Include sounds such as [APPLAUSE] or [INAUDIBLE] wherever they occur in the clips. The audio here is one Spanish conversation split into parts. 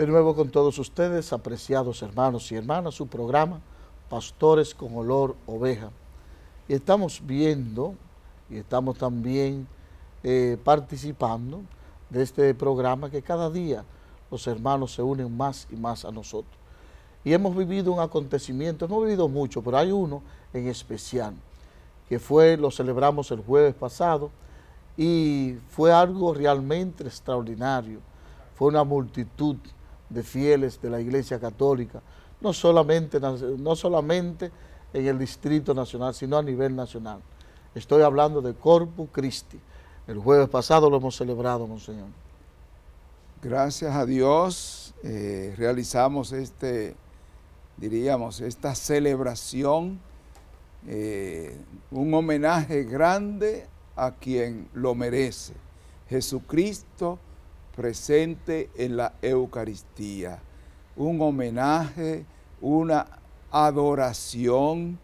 De nuevo con todos ustedes, apreciados hermanos y hermanas, su programa Pastores con Olor Oveja. Y estamos viendo y estamos también eh, participando de este programa que cada día los hermanos se unen más y más a nosotros. Y hemos vivido un acontecimiento, hemos vivido mucho, pero hay uno en especial, que fue, lo celebramos el jueves pasado, y fue algo realmente extraordinario. Fue una multitud de fieles de la Iglesia Católica, no solamente, no solamente en el Distrito Nacional, sino a nivel nacional. Estoy hablando de Corpus Christi. El jueves pasado lo hemos celebrado, Monseñor. Gracias a Dios eh, realizamos este, diríamos, esta celebración, eh, un homenaje grande a quien lo merece. Jesucristo presente en la Eucaristía. Un homenaje, una adoración,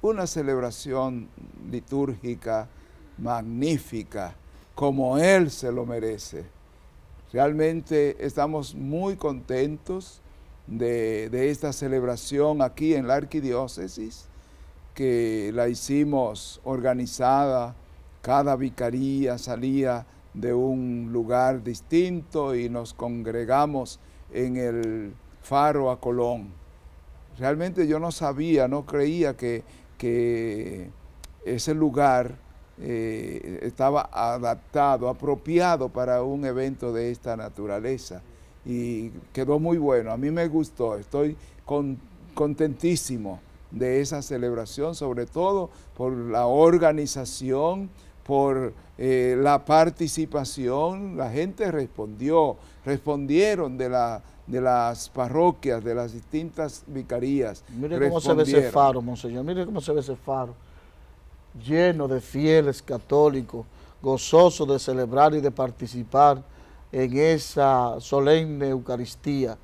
una celebración litúrgica magnífica, como Él se lo merece. Realmente estamos muy contentos de, esta celebración aquí en la arquidiócesis, que la hicimos organizada, cada vicaría salía de un lugar distinto y nos congregamos en el faro a Colón. Realmente yo no sabía, no creía que, ese lugar eh, estaba adaptado, apropiado para un evento de esta naturaleza. Y quedó muy bueno, a mí me gustó, estoy contentísimo de esa celebración, sobre todo por la organización, por eh, la participación, la gente respondió, respondieron de, de las parroquias, de las distintas vicarías. Mire cómo se ve ese faro, monseñor, mire cómo se ve ese faro, lleno de fieles católicos, gozoso de celebrar y de participar en esa solemne Eucaristía,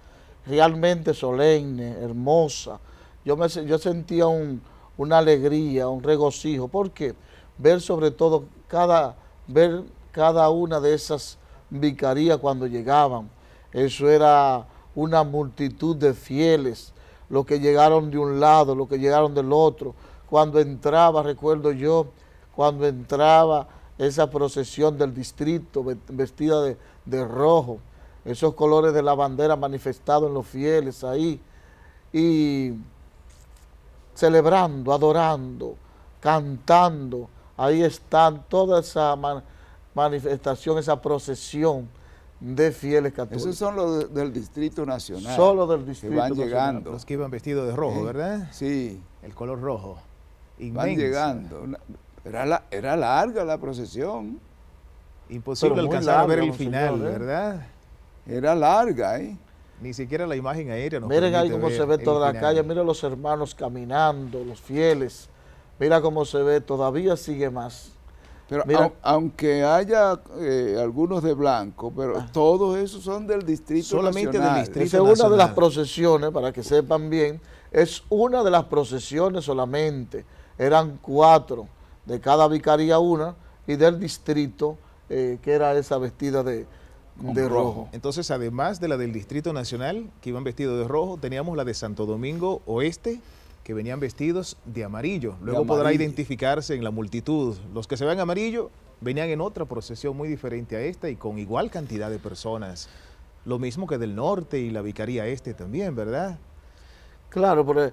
realmente solemne, hermosa. Yo, me, yo sentía una alegría, un regocijo. ¿Por qué? Porque ver sobre todo cada, ver cada una de esas vicarías cuando llegaban. Eso era una multitud de fieles, los que llegaron de un lado, los que llegaron del otro. Cuando entraba, recuerdo yo, cuando entraba esa procesión del distrito vestida de, de rojo, esos colores de la bandera manifestados en los fieles ahí, y celebrando, adorando, cantando, Ahí están toda esa manifestación, esa procesión de fieles católicos. Esos son los del Distrito Nacional. Solo del Distrito llegando. Los que iban vestidos de rojo, ¿verdad? Sí. El color rojo. Van llegando. Era, la, era larga la procesión. Imposible alcanzar a ver el final, ¿Eh? ¿verdad? Era larga, ¿eh? Ni siquiera la imagen aérea nos Miren ahí cómo se ve toda la calle, miren los hermanos caminando, los fieles Mira cómo se ve, todavía sigue más. Pero aunque haya eh, algunos de blanco, pero ah. todos esos son del distrito solamente del distrito es una de las procesiones, para que sepan bien, es una de las procesiones solamente. Eran cuatro, de cada vicaría una, y del distrito, eh, que era esa vestida de, rojo. Entonces, además de la del Distrito Nacional, que iban vestidos de rojo, teníamos la de Santo Domingo Oeste, que venían vestidos de amarillo. Luego podrá identificarse en la multitud. Los que se ven amarillo venían en otra procesión muy diferente a esta y con igual cantidad de personas. Lo mismo que del norte y la vicaría este también, ¿verdad? Claro, pero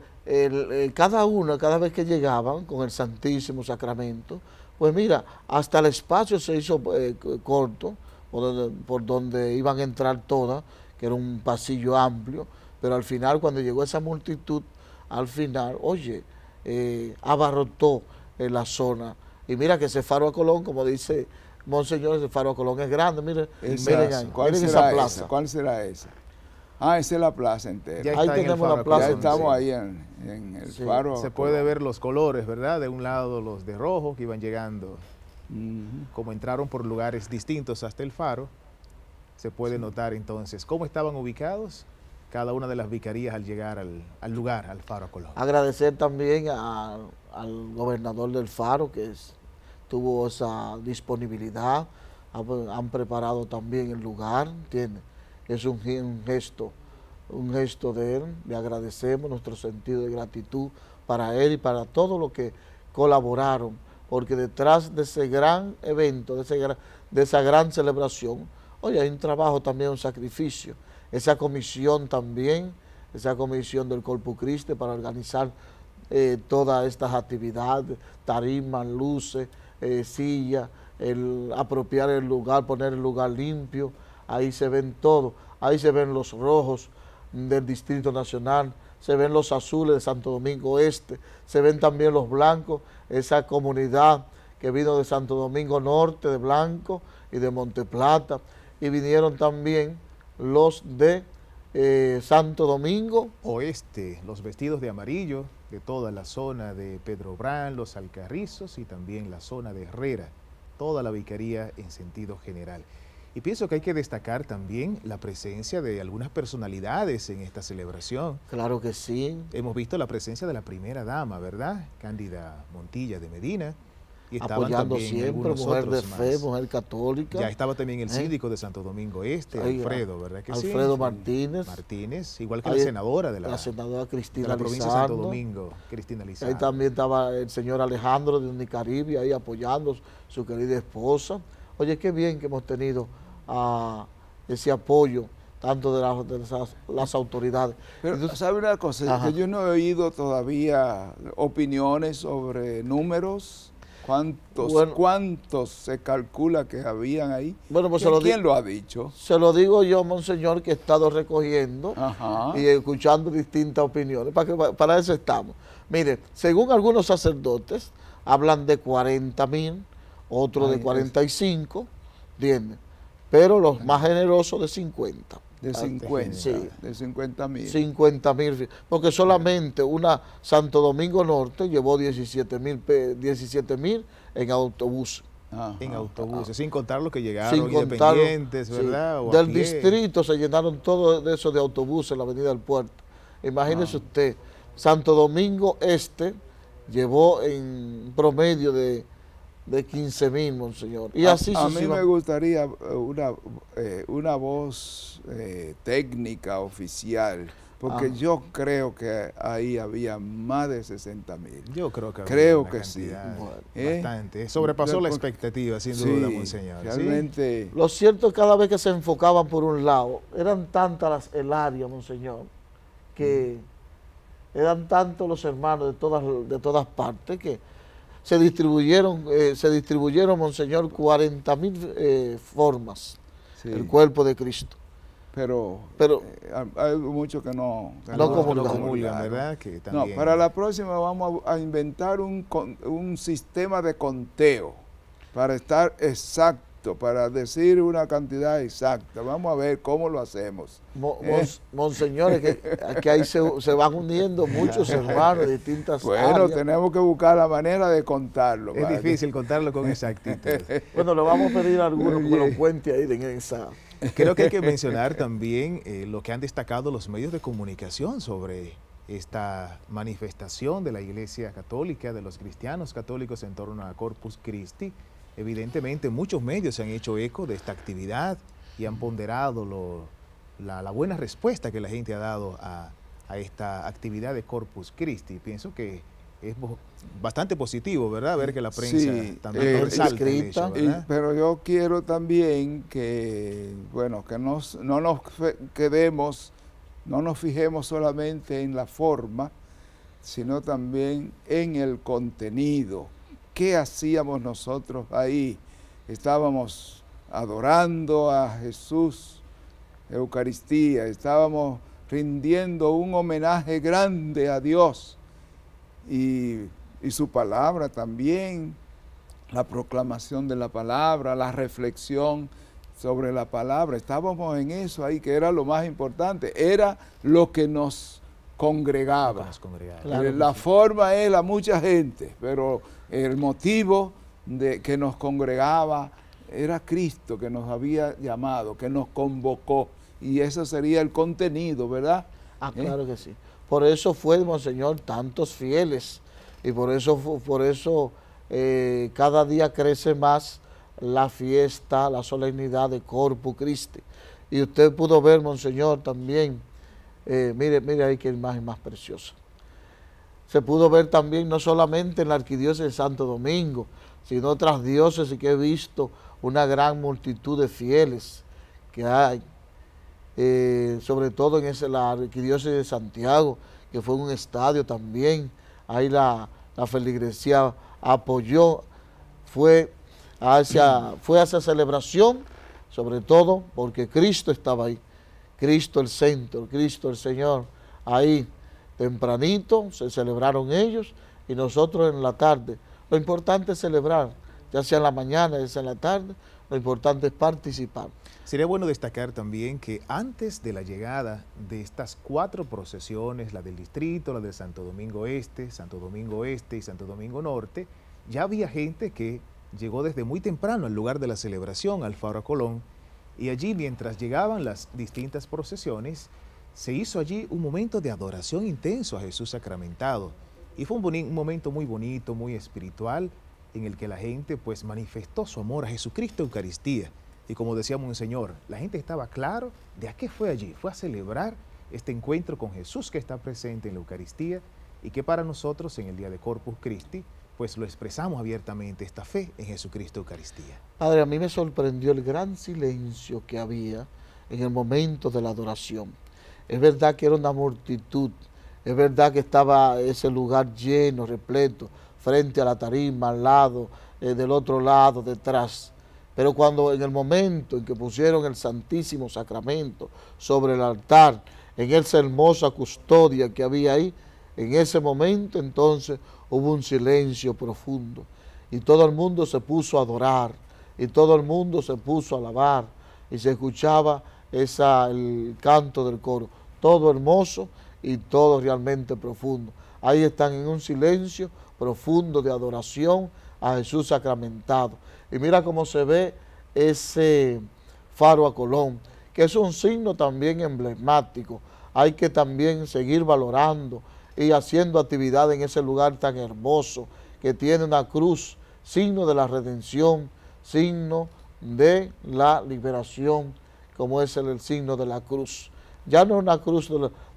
cada una, cada vez que llegaban con el Santísimo Sacramento, pues mira, hasta el espacio se hizo eh, corto, por por donde iban a entrar todas, que era un pasillo amplio, pero al final cuando llegó esa multitud, al final, oye, eh, abarrotó la zona. Y mira que ese faro a Colón, como dice Monseñor, ese faro a Colón es grande, Mire, ¿cuál miren será esa plaza. ¿Cuál será esa? Ah, esa es la plaza entera. ahí tenemos la plaza. Ya estamos ahí en, el faro. Se puede ver los colores, ¿verdad? De un lado los de rojo que iban llegando. Como entraron por lugares distintos hasta el faro, se puede notar entonces cómo estaban ubicados cada una de las vicarías al llegar al, lugar, al Faro Colón. Agradecer también al gobernador del Faro que tuvo esa disponibilidad, han preparado también el lugar, Es un, gesto, un gesto de él, le agradecemos nuestro sentido de gratitud para él y para todos los que colaboraron, porque detrás de ese gran evento, de, de esa gran celebración, hoy hay un trabajo también, un sacrificio esa comisión también, esa comisión del Corpo Cristo... para organizar eh, todas estas actividades, tarimas, luces, eh, sillas, el apropiar el lugar, poner el lugar limpio, ahí se ven todo, ahí se ven los rojos del Distrito Nacional, se ven los azules de Santo Domingo Este, se ven también los blancos, esa comunidad que vino de Santo Domingo Norte, de Blanco y de Monteplata, y vinieron también los de eh, Santo Domingo. Oeste, los vestidos de amarillo de toda la zona de Pedro Brán, los Alcarrizos y también la zona de Herrera, toda la vicaría en sentido general. Y pienso que hay que destacar también la presencia de algunas personalidades en esta celebración. Claro que sí. Hemos visto la presencia de la primera dama, ¿verdad? Cándida Montilla de Medina apoyando siempre, mujer de fe, mujer católica. Ya estaba también el ¿eh? síndico de Santo Domingo Este, Alfredo, ¿verdad Alfredo Martínez. Martínez, igual que la senadora de la, provincia de Santo Domingo, Cristina Lizardo. Ahí también estaba el señor Alejandro de Unicaribe ahí apoyando su querida esposa. Oye, qué bien que hemos tenido ah, ese apoyo tanto de, las, las, autoridades. Pero Entonces, sabe una cosa, yo no he oído todavía opiniones sobre números, ¿Cuántos, cuántos se calcula que habían ahí? Bueno, pues se lo ¿Quién lo ha dicho? Se lo digo yo, monseñor, que he estado recogiendo y escuchando distintas opiniones. Para, eso estamos. Mire, según algunos sacerdotes, hablan de 40 mil, otros de 45, ¿entiendes? Pero los más generosos de 50 de 50, sí. de 50 mil. porque solamente una Santo Domingo Norte llevó 17 mil en autobús. en autobuses, sin contar los que llegaron sin independientes, ¿verdad? Del distrito se llenaron todos de eso de autobús en la avenida del puerto. Imagínese ah. usted, Santo Domingo Este llevó en promedio de de 15 mil, monseñor. Y a, así A mí me gustaría eh, eh, una, voz eh, técnica oficial, porque ah. yo creo que ahí había más de 60 mil. Yo creo que Creo que sí. Sobrepasó la expectativa, sin duda, monseñor. Realmente. Lo cierto es que cada vez que se enfocaban por un lado, eran tantas las, el área, monseñor, que mm. eran tantos los hermanos de todas, de todas partes que se distribuyeron, eh, se distribuyeron, Monseñor, 40 mil eh, formas del el cuerpo de Cristo. Pero, Pero eh, hay muchos que no, no, para la próxima vamos a, inventar un, un sistema de conteo para estar exacto para decir una cantidad exacta. Vamos a ver cómo lo hacemos. ¿Eh? Monseñores, que aquí ahí se, van uniendo muchos [LAUGHS] hermanos de distintas Bueno, tenemos que buscar la manera de contarlo. Es difícil contarlo con exactitud. [LAUGHS] bueno, lo vamos a pedir a alguno que lo cuente ahí en esa... Creo que hay que mencionar también eh, lo que han destacado los medios de comunicación sobre esta manifestación de la Iglesia Católica, de los cristianos católicos en torno a Corpus Christi, Evidentemente, muchos medios se han hecho eco de esta actividad y han ponderado la, buena respuesta que la gente ha dado a, esta actividad de Corpus Christi. Pienso que es bastante positivo, ¿verdad? Ver que la prensa también eh, resalta Pero yo quiero también que, bueno, que no nos quedemos, no nos fijemos solamente en la forma, sino también en el contenido. ¿Qué hacíamos nosotros ahí? Estábamos adorando a Jesús, Eucaristía, estábamos rindiendo un homenaje grande a Dios y, su palabra también, la proclamación de la palabra, la reflexión sobre la palabra. Estábamos en eso ahí, que era lo más importante, era lo que nos congregaba. Eh, la forma era mucha gente, pero el motivo de que nos congregaba era Cristo que nos había llamado, que nos convocó. Y ese sería el contenido, ¿verdad? Ah, ¿Eh? claro que sí. Por eso fue, Monseñor, tantos fieles. Y por eso, por eso eh, cada día crece más la fiesta, la solemnidad de Corpus Christi. Y usted pudo ver, Monseñor, también eh, mire, mire ahí qué imagen más preciosa. Se pudo ver también no solamente en la arquidiócesis de Santo Domingo, sino otras diócesis que he visto una gran multitud de fieles que hay, eh, sobre todo en la arquidiócesis de Santiago, que fue un estadio también, ahí la, feligresía apoyó, fue hacia, fue hacia celebración, sobre todo porque Cristo estaba ahí. Cristo el centro, Cristo el Señor. Ahí, tempranito, se celebraron ellos y nosotros en la tarde. Lo importante es celebrar, ya sea en la mañana, ya sea en la tarde, lo importante es participar. Sería bueno destacar también que antes de la llegada de estas cuatro procesiones, la del distrito, la de Santo Domingo Este, Santo Domingo Este y Santo Domingo Norte, ya había gente que llegó desde muy temprano al lugar de la celebración, al Faro Colón, y allí, mientras llegaban las distintas procesiones, se hizo allí un momento de adoración intenso a Jesús sacramentado. Y fue un, momento muy bonito, muy espiritual, en el que la gente pues manifestó su amor a Jesucristo Eucaristía. Y como decía Monseñor, la gente estaba claro de a qué fue allí. Fue a celebrar este encuentro con Jesús que está presente en la Eucaristía y que para nosotros en el día de Corpus Christi pues lo expresamos abiertamente, esta fe en Jesucristo Eucaristía. Padre, a mí me sorprendió el gran silencio que había en el momento de la adoración. Es verdad que era una multitud, es verdad que estaba ese lugar lleno, repleto, frente a la tarima, al lado, eh, del otro lado, detrás. Pero cuando en el momento en que pusieron el Santísimo Sacramento sobre el altar, en esa hermosa custodia que había ahí, en ese momento entonces hubo un silencio profundo y todo el mundo se puso a adorar y todo el mundo se puso a alabar y se escuchaba esa, el canto del coro, todo hermoso y todo realmente profundo. Ahí están en un silencio profundo de adoración a Jesús sacramentado. Y mira cómo se ve ese faro a Colón, que es un signo también emblemático. Hay que también seguir valorando y haciendo actividad en ese lugar tan hermoso que tiene una cruz, signo de la redención, signo de la liberación, como es el, signo de la cruz. Ya no una cruz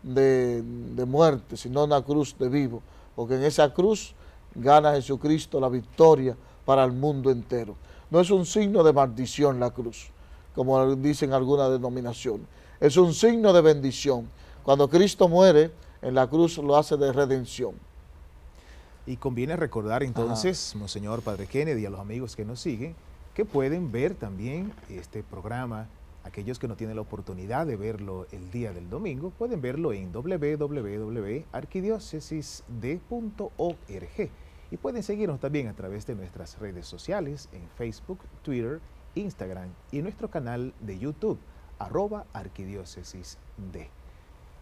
de muerte, sino una cruz de vivo, porque en esa cruz gana Jesucristo la victoria para el mundo entero. No es un signo de maldición la cruz, como dicen algunas denominaciones. Es un signo de bendición. Cuando Cristo muere, en la cruz lo hace de redención. Y conviene recordar entonces, Monseñor Padre Kennedy, a los amigos que nos siguen, que pueden ver también este programa. Aquellos que no tienen la oportunidad de verlo el día del domingo, pueden verlo en www.arquidiócesisd.org. Y pueden seguirnos también a través de nuestras redes sociales en Facebook, Twitter, Instagram y nuestro canal de YouTube, arroba arquidiócesis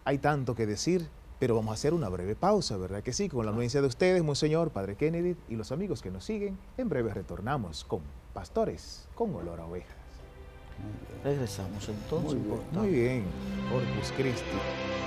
Hay tanto que decir, pero vamos a hacer una breve pausa, ¿verdad que sí? Con la anuencia de ustedes, Monseñor, Padre Kennedy y los amigos que nos siguen, en breve retornamos con Pastores con Olor a Ovejas. Regresamos entonces. Muy bien. Muy bien. Corpus Christi.